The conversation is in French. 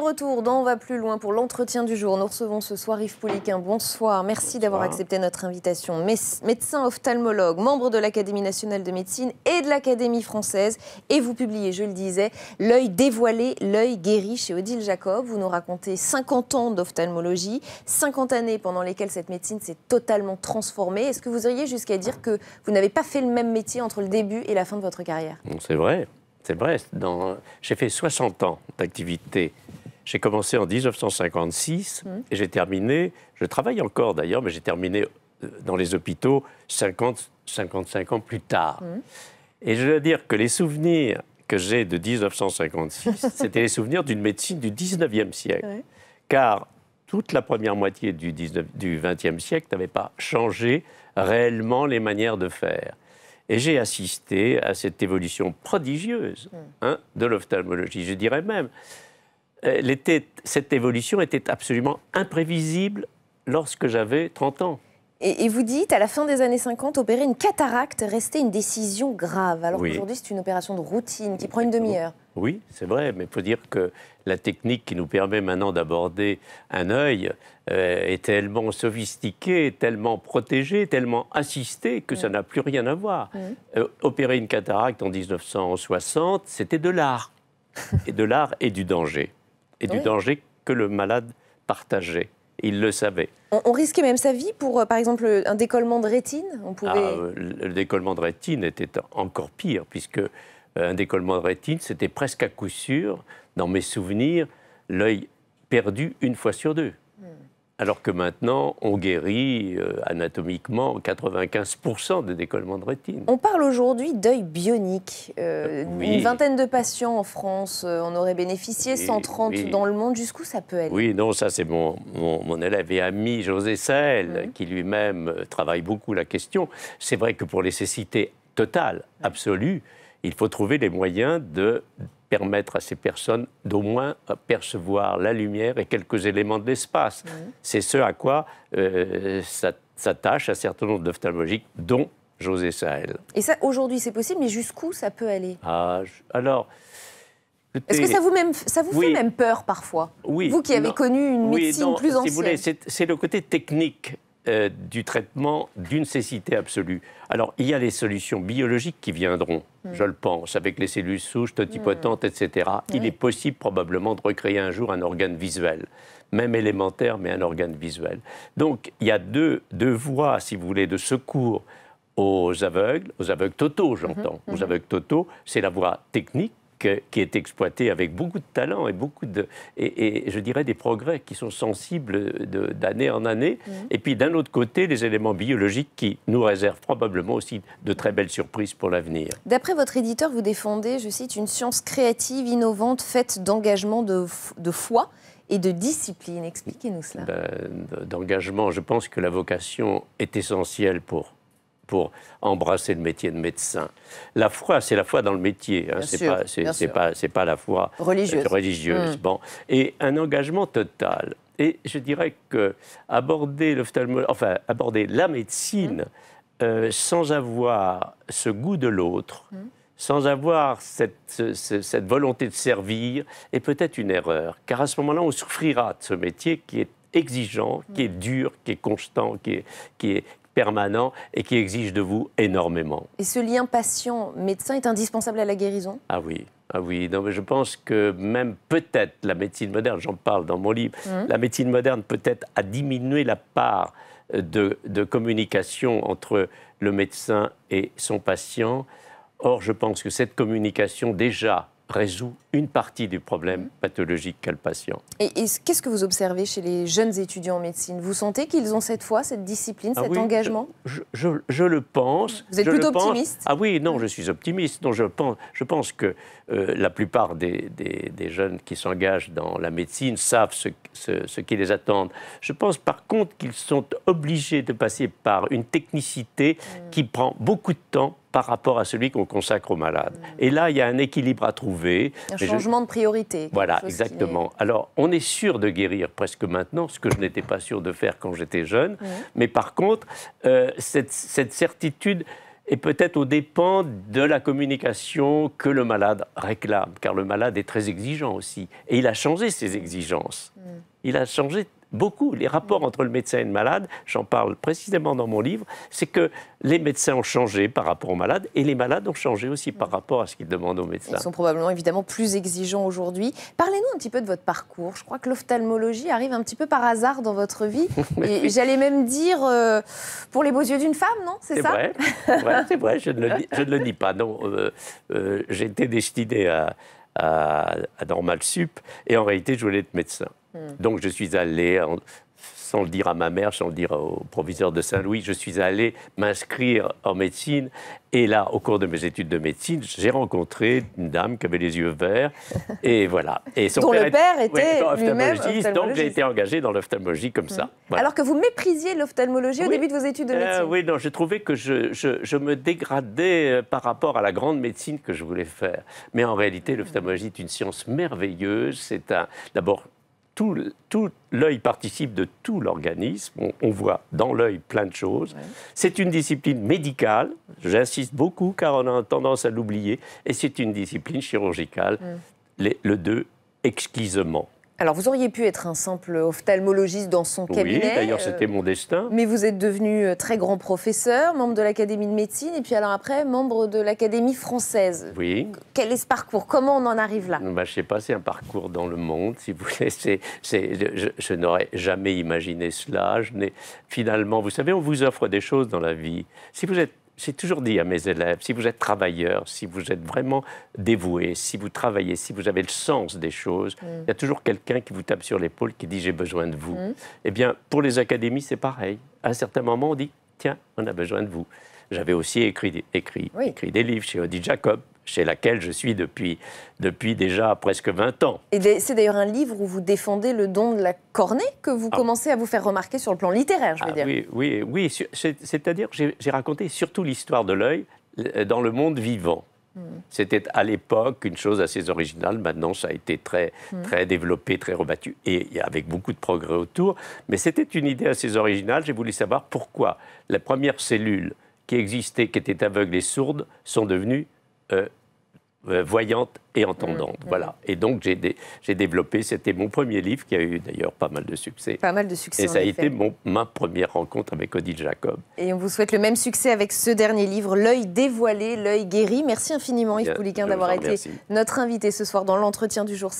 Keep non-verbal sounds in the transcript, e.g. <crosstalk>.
Retour dans On va plus loin pour l'entretien du jour. Nous recevons ce soir Yves Pouliquin. Bonsoir. Merci d'avoir accepté notre invitation. médecin ophtalmologue, membre de l'Académie nationale de médecine et de l'Académie française. Et vous publiez, je le disais, L'œil dévoilé, l'œil guéri chez Odile Jacob. Vous nous racontez 50 ans d'ophtalmologie, 50 années pendant lesquelles cette médecine s'est totalement transformée. Est-ce que vous iriez jusqu'à dire que vous n'avez pas fait le même métier entre le début et la fin de votre carrière C'est vrai. C'est vrai. J'ai fait 60 ans d'activité j'ai commencé en 1956 mmh. et j'ai terminé, je travaille encore d'ailleurs, mais j'ai terminé euh, dans les hôpitaux 50, 55 ans plus tard. Mmh. Et je dois dire que les souvenirs que j'ai de 1956, <laughs> c'était les souvenirs d'une médecine du 19e siècle. Car toute la première moitié du, du 20e siècle n'avait pas changé réellement les manières de faire. Et j'ai assisté à cette évolution prodigieuse mmh. hein, de l'ophtalmologie. Je dirais même, euh, cette évolution était absolument imprévisible lorsque j'avais 30 ans. Et, vous dites, à la fin des années 50, opérer une cataracte restait une décision grave, alors qu'aujourd'hui c'est une opération de routine qui prend une demi-heure. Oui, c'est vrai, mais il faut dire que la technique qui nous permet maintenant d'aborder un œil euh, est tellement sophistiquée, tellement protégée, tellement assistée que ça mm. n'a plus rien à voir. Mm. Euh, opérer une cataracte en 1960, c'était de l'art. <laughs> et de l'art et du danger et du danger que le malade partageait. Il le savait. On, risquait même sa vie pour, euh, par exemple, un décollement de rétine on ah, pouvait... Euh, le décollement de rétine était encore pire, puisque euh, un décollement de rétine, c'était presque à coup sûr, dans mes souvenirs, l'œil perdu une fois sur deux alors que maintenant, on guérit euh, anatomiquement 95% des décollements de rétine. On parle aujourd'hui d'œil bionique. Euh, euh, une vingtaine de patients en France en auraient bénéficié, 130 dans le monde. Jusqu'où ça peut aller Oui, non, ça c'est mon, mon, élève et ami José Sahel, mhm. qui lui-même travaille beaucoup la question. C'est vrai que pour les cécités totale, absolue, il faut trouver les moyens de permettre à ces personnes d'au moins euh, percevoir la lumière et quelques éléments de l'espace. C'est ce à quoi euh, s'attache un certain nombre d'ophtalmologiques, dont José Sahel. Et ça, aujourd'hui, c'est possible, mais jusqu'où ça peut aller ah, Alors. Est-ce que ça vous, même, ça vous fait même peur parfois Oui. Vous qui avez connu une médecine plus ancienne. Si c'est le côté technique euh, du traitement d'une cécité absolue. Alors, il y a les solutions biologiques qui viendront. Mm. je le pense, avec les cellules souches totipotentes, mm. etc. Il est possible probablement de recréer un jour un organe visuel, même élémentaire, mais un organe visuel. Donc il y a deux, deux voies, si vous voulez, de secours aux aveugles, aux aveugles totaux, j'entends. Mm-hmm. Aux aveugles totaux, c'est la voie technique qui est exploité avec beaucoup de talent et beaucoup de, et, je dirais des progrès qui sont sensibles d'année en année. Mmh. Et puis d'un autre côté, les éléments biologiques qui nous réservent probablement aussi de très belles surprises pour l'avenir. D'après votre éditeur, vous défendez, je cite, une science créative, innovante, faite d'engagement de, de foi et de discipline. Expliquez-nous cela. Ben, d'engagement, je pense que la vocation est essentielle pour pour embrasser le métier de médecin. La foi, c'est la foi dans le métier, hein, c'est pas, pas, pas, la foi euh, religieuse. religieuse. Hmm. Bon. Et un engagement total. Et je dirais que aborder enfin aborder la médecine hmm. euh, sans avoir ce goût de l'autre, hmm. sans avoir cette, cette, volonté de servir, est peut-être une erreur. Car à ce moment-là, on souffrira de ce métier qui est exigeant, qui est dur, qui est constant, qui qui est, permanent et qui exige de vous énormément. Et ce lien patient-médecin est indispensable à la guérison Ah oui, ah oui, non, mais je pense que même peut-être la médecine moderne, j'en parle dans mon livre, mmh. la médecine moderne peut-être a diminué la part de, de, communication entre le médecin et son patient. Or, je pense que cette communication déjà résout une partie du problème mhm. pathologique qu'a le patient. Et, qu'est-ce que vous observez chez les jeunes étudiants en médecine Vous sentez qu'ils ont cette foi, cette discipline, ah cet engagement je, le pense. Vous êtes plutôt optimiste Ah oui, non, je suis optimiste. je, pense, je pense que euh, la plupart des, jeunes qui s'engagent dans la médecine savent ce, qui les attend. Je pense par contre qu'ils sont obligés de passer par une technicité mm. qui prend beaucoup de temps par rapport à celui qu'on consacre aux malades. Et là, il y a un équilibre à trouver. Un changement de priorité. Voilà, exactement. Alors, on est sûr de guérir presque maintenant, ce que je n'étais pas sûr de faire quand j'étais jeune. Mais par contre, euh, cette, certitude est peut-être au dépens de la communication que le malade réclame, car le malade est très exigeant aussi. Et il a changé ses exigences. Mm. Il a changé beaucoup les rapports entre le médecin et le malade, j'en parle précisément dans mon livre, c'est que les médecins ont changé par rapport aux malades et les malades ont changé aussi par rapport à ce qu'ils demandent aux médecins. Ils sont probablement évidemment plus exigeants aujourd'hui. Parlez-nous un petit peu de votre parcours. Je crois que l'ophtalmologie arrive un petit peu par hasard dans votre vie. <laughs> j'allais même dire euh, pour les beaux yeux d'une femme, non C'est ça vrai. <laughs> C'est vrai, je ne, le, dis pas. Non, euh, euh, j'étais destiné à, à, à Normal Sup et en réalité, je voulais être médecin. Hmm. Donc je suis allé, sans le dire à ma mère, sans le dire au proviseur de Saint-Louis, je suis allé m'inscrire en médecine. Et là, au cours de mes études de médecine, j'ai rencontré une dame qui avait les yeux verts. Et voilà. Et son Dont père le père était, ophtalmologiste, Donc j'ai été engagé dans l'ophtalmologie comme hmm. ça. Alors que vous méprisiez l'ophtalmologie au début de vos études de euh, médecine. oui, non, j'ai trouvé que je, je, me dégradais euh, par rapport à la grande médecine que je voulais faire. Mais en réalité, l'ophtalmologie est une science merveilleuse. C'est un, d'abord tout, l'œil participe de tout l'organisme. On, voit dans l'œil plein de choses. C'est une discipline médicale. J'insiste beaucoup car on a tendance à l'oublier. Et c'est une discipline chirurgicale. le deux, exquisement. Alors, vous auriez pu être un simple ophtalmologiste dans son cabinet. Oui, d'ailleurs, c'était euh, mon destin. Mais vous êtes devenu euh, très grand professeur, membre de l'Académie de médecine, et puis alors après, membre de l'Académie française. Oui. Quel est ce parcours Comment on en arrive là bah, Je ne sais pas, c'est un parcours dans le monde, si vous voulez. C'est, je, n'aurais jamais imaginé cela. Je finalement, vous savez, on vous offre des choses dans la vie. Si vous êtes j'ai toujours dit à mes élèves, si vous êtes travailleur, si vous êtes vraiment dévoué, si vous travaillez, si vous avez le sens des choses, mm. il y a toujours quelqu'un qui vous tape sur l'épaule, qui dit j'ai besoin de vous. Mm. Eh bien, pour les académies, c'est pareil. À un certain moment, on dit tiens, on a besoin de vous. J'avais aussi écrit, écrit, écrit des livres chez Odie Jacob, chez laquelle je suis depuis, depuis déjà presque 20 ans. Et c'est d'ailleurs un livre où vous défendez le don de la cornée que vous ah. commencez à vous faire remarquer sur le plan littéraire, je veux ah dire. Oui, oui, oui. c'est-à-dire j'ai raconté surtout l'histoire de l'œil euh, dans le monde vivant. Hmm. C'était à l'époque une chose assez originale, maintenant ça a été très, hmm. très développé, très rebattu, et avec beaucoup de progrès autour, mais c'était une idée assez originale, j'ai voulu savoir pourquoi la première cellule qui existait, qui était aveugle et sourde, sont devenues euh, euh, voyante et entendante. Mm. Voilà. Et donc, j'ai, développé, c'était mon premier livre qui a eu d'ailleurs pas mal de succès. Pas mal de succès. Et ça a été ma première rencontre avec Odile Jacob. Et on vous souhaite le même succès avec ce dernier livre, L'œil dévoilé, l'œil guéri. Merci infiniment, Yves Pouliquin, d'avoir été notre invité ce soir dans l'entretien du jour.